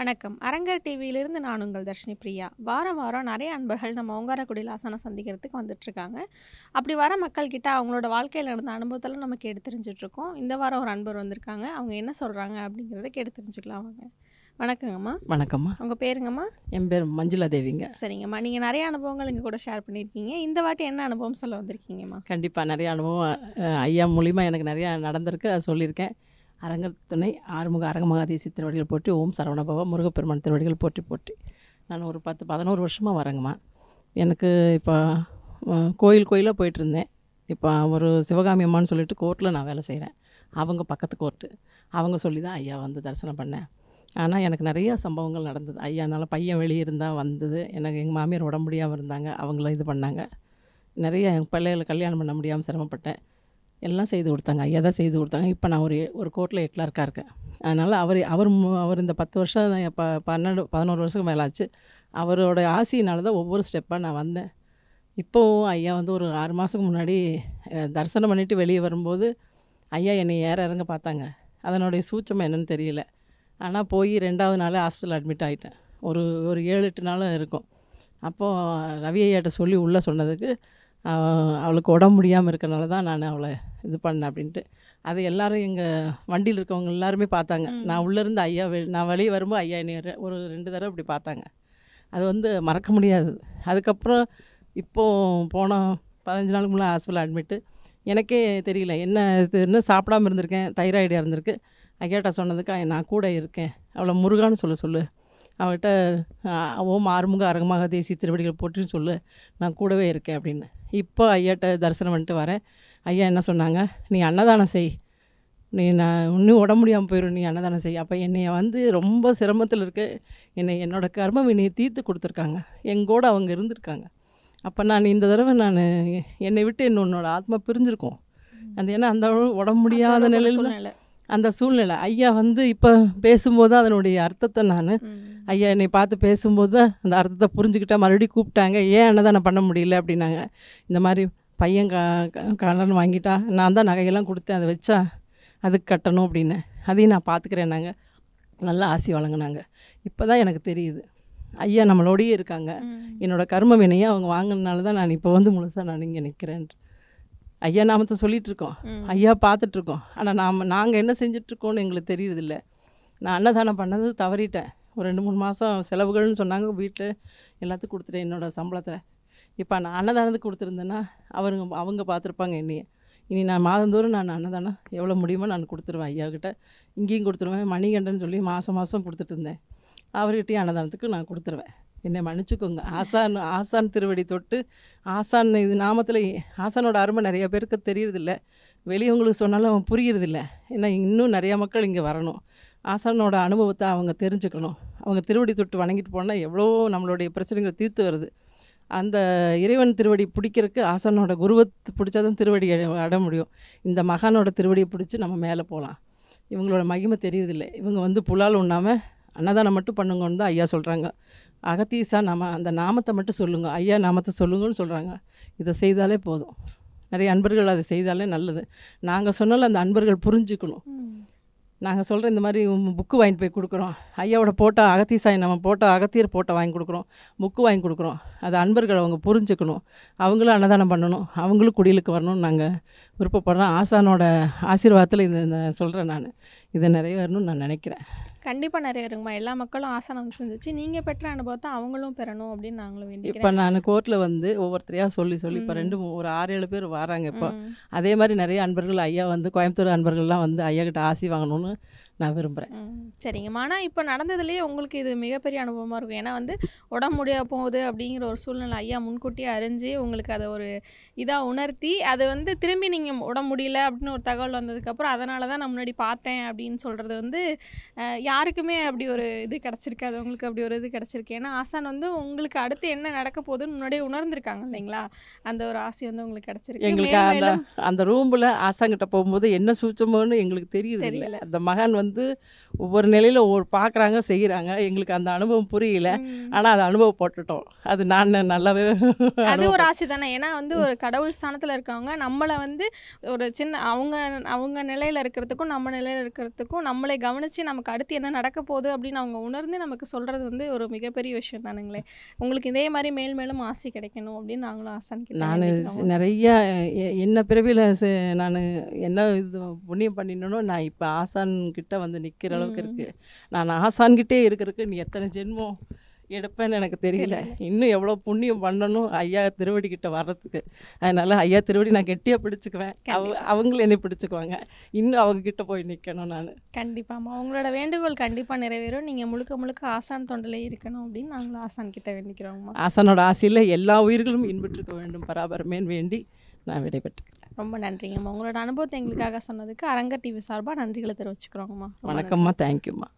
வணக்கம் அரங்கர் டிவியிலிருந்து நான் உங்கள் தர்ஷினி பிரியா வாரம் வாரம் நிறைய அன்பர்கள் நம்ம ஓங்காரக்குடியில் ஆசனம் சந்திக்கிறதுக்கு வந்துட்டுருக்காங்க அப்படி வர மக்கள்கிட்ட அவங்களோட வாழ்க்கையில் நடந்த அனுபவத்தில் நம்ம கேட்டு தெரிஞ்சிட்ருக்கோம் இந்த வாரம் ஒரு அன்பர் வந்திருக்காங்க அவங்க என்ன சொல்கிறாங்க அப்படிங்கிறத கேட்டு தெரிஞ்சுக்கலாம் வாங்க வணக்கங்கம்மா வணக்கம்மா உங்கள் பேருங்கம்மா என் பேர் மஞ்சுளா தேவிங்க சரிங்கம்மா நீங்கள் நிறைய அனுபவங்கள் இங்கே கூட ஷேர் பண்ணியிருக்கீங்க இந்த வாட்டி என்ன அனுபவம் சொல்ல வந்திருக்கீங்கம்மா கண்டிப்பாக நிறைய அனுபவம் ஐயா மூலிமா எனக்கு நிறையா நடந்திருக்கு அதை சொல்லியிருக்கேன் அரங்கத்துணை ஆறுமுக அரங்கமகாதேசி திருவடிகள் போட்டி ஓம் சரவணபவ முருகப்பெருமான் திருவடிகள் போட்டி போட்டி நான் ஒரு பத்து பதினோரு வருஷமாக வரேங்கம்மா எனக்கு இப்போ கோயில் கோயிலாக போயிட்டுருந்தேன் இப்போ ஒரு சிவகாமி அம்மான்னு சொல்லிட்டு கோர்ட்டில் நான் வேலை செய்கிறேன் அவங்க பக்கத்து கோர்ட்டு அவங்க சொல்லி தான் ஐயா வந்து தரிசனம் பண்ணேன் ஆனால் எனக்கு நிறையா சம்பவங்கள் நடந்தது ஐயானால் பையன் வெளியே இருந்தால் வந்தது எனக்கு எங்கள் மாமியார் உடம்பு முடியாமல் இருந்தாங்க அவங்கள இது பண்ணாங்க நிறைய எங்கள் பிள்ளைகளை கல்யாணம் பண்ண முடியாமல் சிரமப்பட்டேன் எல்லாம் செய்து கொடுத்தாங்க ஐயா தான் செய்து கொடுத்தாங்க இப்போ நான் ஒரு ஒரு கோர்ட்டில் எட்லாருக்கா இருக்கேன் அதனால் அவர் அவர் அவர் இந்த பத்து வருஷம் ப பன்னெண்டு பதினோரு வருஷத்துக்கு மேலே ஆச்சு அவரோட ஆசையினால தான் ஒவ்வொரு ஸ்டெப்பாக நான் வந்தேன் இப்போவும் ஐயா வந்து ஒரு ஆறு மாதத்துக்கு முன்னாடி தரிசனம் பண்ணிவிட்டு வெளியே வரும்போது ஐயா என்னை ஏற இறங்க பார்த்தாங்க அதனுடைய சூச்சம் என்னன்னு தெரியல ஆனால் போய் ரெண்டாவது நாள் ஹாஸ்பிட்டல் அட்மிட் ஆகிட்டேன் ஒரு ஒரு ஏழு எட்டு நாளும் இருக்கும் அப்போது ரவி ஐயாட்ட சொல்லி உள்ளே சொன்னதுக்கு அவளுக்கு உடம்பு முடியாமல் இருக்கிறனால தான் நான் அவளை இது பண்ணேன் அப்படின்ட்டு அதை எல்லோரும் எங்கள் வண்டியில் இருக்கவங்க எல்லாருமே பார்த்தாங்க நான் உள்ளேருந்து ஐயா நான் வெளியே வரும்போது ஐயா என்னை ஒரு ரெண்டு தடவை இப்படி பார்த்தாங்க அது வந்து மறக்க முடியாது அதுக்கப்புறம் இப்போது போன பதினஞ்சு நாளுக்கு முன்னே ஹாஸ்பிட்டல் அட்மிட்டு எனக்கே தெரியல என்ன என்ன சாப்பிடாமல் இருந்திருக்கேன் தைராய்டாக இருந்திருக்கு ஐயாட்டா சொன்னதுக்கு நான் கூட இருக்கேன் அவ்வளோ முருகான்னு சொல்ல சொல்லு அவகிட்ட ஓம் ஆறுமுக அரங்கமாக தேசிய திருவடிகள் போட்டுன்னு சொல்லு நான் கூடவே இருக்கேன் அப்படின்னு இப்போ ஐயாட்ட தரிசனம் பண்ணிட்டு வரேன் ஐயா என்ன சொன்னாங்க நீ அன்னதானம் செய் நீ நான் இன்னும் உட முடியாமல் போயிடும் நீ அன்னதானம் செய் அப்போ என்னை வந்து ரொம்ப சிரமத்தில் இருக்க என்னை என்னோடய கர்மம் என்னையை தீர்த்து கொடுத்துருக்காங்க எங்கூட அவங்க இருந்திருக்காங்க அப்போ நான் இந்த தடவை நான் என்னை விட்டு என்னோட ஆத்மா பிரிஞ்சிருக்கோம் அந்த ஏன்னா அந்த உடம்பு முடியாத நிலையில் அந்த சூழ்நிலை ஐயா வந்து இப்போ பேசும்போது அதனுடைய அர்த்தத்தை நான் ஐயா என்னை பார்த்து பேசும்போது அந்த அர்த்தத்தை புரிஞ்சுக்கிட்டா மறுபடியும் கூப்பிட்டாங்க ஏன் அன்னதானம் பண்ண முடியல அப்படின்னாங்க இந்த மாதிரி பையன் க கடன் வாங்கிட்டா நான் தான் நகையெல்லாம் கொடுத்தேன் அதை வச்சா அதுக்கு கட்டணும் அப்படின்னு அதையும் நான் பார்த்துக்கிறேன் நாங்கள் நல்லா ஆசி வழங்கினாங்க இப்போ தான் எனக்கு தெரியுது ஐயா நம்மளோடையே இருக்காங்க என்னோடய கர்ம வினையை அவங்க வாங்கினால தான் நான் இப்போ வந்து முழுசாக நான் இங்கே நிற்கிறேன் ஐயா நாமத்தை சொல்லிகிட்டு இருக்கோம் ஐயா பார்த்துட்ருக்கோம் ஆனால் நாம் நாங்கள் என்ன செஞ்சிட்ருக்கோம்னு எங்களுக்கு தெரியறதில்ல நான் அன்னதானம் பண்ணது தவறிட்டேன் ஒரு ரெண்டு மூணு மாதம் செலவுகள்னு சொன்னாங்க வீட்டில் எல்லாத்துக்கும் கொடுத்துட்டேன் என்னோடய சம்பளத்தில் இப்போ நான் அன்னதானத்துக்கு கொடுத்துருந்தேன்னா அவருங்க அவங்க பார்த்துருப்பாங்க என்னையே இனி நான் மாதந்தோறும் நான் அன்னதானம் எவ்வளோ முடியுமோ நான் கொடுத்துருவேன் ஐயாக்கிட்ட இங்கேயும் கொடுத்துருவேன் மணிகண்டன் சொல்லி மாதம் மாதம் கொடுத்துட்டு இருந்தேன் அவர்கிட்டையும் அன்னதானத்துக்கு நான் கொடுத்துருவேன் என்னை மன்னிச்சுக்கோங்க ஆசான் ஆசான் திருவடி தொட்டு ஆசான் இது நாமத்தில் ஆசானோட அருமை நிறைய பேருக்கு தெரியறதில்ல வெளியவங்களுக்கு சொன்னாலும் அவன் புரியறதில்ல ஏன்னா இன்னும் நிறையா மக்கள் இங்கே வரணும் ஆசானோட அனுபவத்தை அவங்க தெரிஞ்சுக்கணும் அவங்க திருவடி தொட்டு வணங்கிட்டு போனால் எவ்வளோ நம்மளுடைய பிரச்சனைகள் தீர்த்து வருது அந்த இறைவன் திருவடி பிடிக்கிறதுக்கு ஆசானோட குருவத்தை பிடிச்சா தான் திருவடி அட முடியும் இந்த மகானோட திருவடியை பிடிச்சி நம்ம மேலே போகலாம் இவங்களோட மகிமை தெரியறதில்லை இவங்க வந்து புலால் உண்ணாமல் அன்னதானம் மட்டும் பண்ணுங்கன்னு தான் ஐயா சொல்கிறாங்க அகத்தீசா நாம அந்த நாமத்தை மட்டும் சொல்லுங்கள் ஐயா நாமத்தை சொல்லுங்கன்னு சொல்கிறாங்க இதை செய்தாலே போதும் நிறைய அன்பர்கள் அதை செய்தாலே நல்லது நாங்கள் சொன்னாலும் அந்த அன்பர்கள் புரிஞ்சுக்கணும் நாங்கள் சொல்கிற இந்த மாதிரி புக்கு வாங்கிட்டு போய் கொடுக்குறோம் ஐயாவோட போட்டோ அகத்தீசாய் நம்ம போட்டோ அகத்தியர் போட்டோ வாங்கி கொடுக்குறோம் புக்கு வாங்கி கொடுக்குறோம் அது அன்பர்கள் அவங்க புரிஞ்சுக்கணும் அவங்களும் அன்னதானம் பண்ணணும் அவங்களும் குடியிலுக்கு வரணும்னு நாங்கள் விருப்பப்படுறோம் ஆசானோட ஆசீர்வாதத்தில் இதை சொல்கிறேன் நான் இதை நிறைய வரணும்னு நான் நினைக்கிறேன் கண்டிப்பாக இருக்குமா எல்லா மக்களும் ஆசனம் செஞ்சிச்சு நீங்கள் பெற்ற அனுபவத்தை அவங்களும் பெறணும் அப்படின்னு நாங்களும் வேண்டி இப்போ நான் கோர்ட்டில் வந்து ஒவ்வொருத்தரையாக சொல்லி சொல்லி இப்போ ரெண்டு ஒரு ஆறு ஏழு பேர் வராங்க இப்போ அதே மாதிரி நிறைய அன்பர்கள் ஐயா வந்து கோயம்புத்தூர் அன்பர்கள்லாம் வந்து ஐயா கிட்ட ஆசி வாங்கணும்னு நான் விரும்புகிறேன் சரிங்கம்மா ஆனால் இப்போ நடந்ததுலேயே உங்களுக்கு இது மிகப்பெரிய அனுபவமாக இருக்கும் ஏன்னா வந்து உடம்பு முடியா போகுது அப்படிங்கிற ஒரு சூழ்நிலை ஐயா முன்கூட்டியே அறிஞ்சு உங்களுக்கு அதை ஒரு இதாக உணர்த்தி அதை வந்து திரும்பி நீங்கள் உடம்பு முடியல அப்படின்னு ஒரு தகவல் வந்ததுக்கப்புறம் அதனால தான் நான் முன்னாடி பார்த்தேன் அப்படின்னு சொல்கிறது வந்து யாருக்குமே அப்படி ஒரு இது கிடச்சிருக்காது உங்களுக்கு அப்படி ஒரு இது கிடச்சிருக்கு ஏன்னா ஆசான் வந்து உங்களுக்கு அடுத்து என்ன நடக்க போகுதுன்னு முன்னாடியே உணர்ந்திருக்காங்க இல்லைங்களா அந்த ஒரு ஆசை வந்து உங்களுக்கு கிடச்சிருக்கு எங்களுக்கு அந்த அந்த ரூமில் ஆசாங்கிட்ட போகும்போது என்ன சூச்சமோன்னு எங்களுக்கு தெரியுது இல்லை அந்த மகன் வந்து வந்து ஒவ்வொரு நிலையில் ஒவ்வொரு பார்க்குறாங்க செய்கிறாங்க எங்களுக்கு அந்த அனுபவம் புரியல ஆனால் அதை அனுபவப்பட்டுட்டோம் அது நான் நல்லாவே அது ஒரு ஆசை தானே ஏன்னா வந்து ஒரு கடவுள் ஸ்தானத்தில் இருக்கவங்க நம்மளை வந்து ஒரு சின்ன அவங்க அவங்க நிலையில் இருக்கிறதுக்கும் நம்ம நிலையில் இருக்கிறதுக்கும் நம்மளை கவனித்து நமக்கு அடுத்து என்ன நடக்க போகுது அப்படின்னு அவங்க உணர்ந்து நமக்கு சொல்கிறது வந்து ஒரு மிகப்பெரிய விஷயம் தானுங்களே உங்களுக்கு இதே மாதிரி மேல் மேலும் ஆசை கிடைக்கணும் அப்படின்னு நாங்களும் ஆசை நான் நிறையா என்ன பிறவியில் நான் என்ன இது புண்ணியம் பண்ணிடணும் நான் இப்போ ஆசான்கிட்ட கரெக்டாக வந்து நிற்கிற அளவுக்கு இருக்குது நான் ஆசான்கிட்டே இருக்கிறதுக்கு நீ எத்தனை ஜென்மம் எடுப்பேன்னு எனக்கு தெரியல இன்னும் எவ்வளோ புண்ணியம் பண்ணணும் ஐயா திருவடி கிட்ட வர்றதுக்கு அதனால் ஐயா திருவடி நான் கெட்டியாக பிடிச்சிக்குவேன் அவ அவங்களும் என்னை பிடிச்சிக்குவாங்க இன்னும் அவங்க கிட்ட போய் நிற்கணும் நான் கண்டிப்பாக அவங்களோட வேண்டுகோள் கண்டிப்பாக நிறைவேறும் நீங்கள் முழுக்க முழுக்க ஆசான் தொண்டலே இருக்கணும் அப்படின்னு நாங்களும் ஆசான் கிட்ட வேண்டிக்கிறோம் ஆசானோட ஆசையில் எல்லா உயிர்களும் இன்புற்றிருக்க வேண்டும் பராபரமேன்னு வேண்டி நான் விடைபெற்றேன் ரொம்ப நன்றிங்கம்மா உங்களோட அனுபவத்தை எங்களுக்காக சொன்னதுக்கு அரங்க டிவி சார்பாக நன்றிகளை தெரிவிச்சுக்கிறோங்கம்மா வணக்கம்மா தேங்க்யூம்மா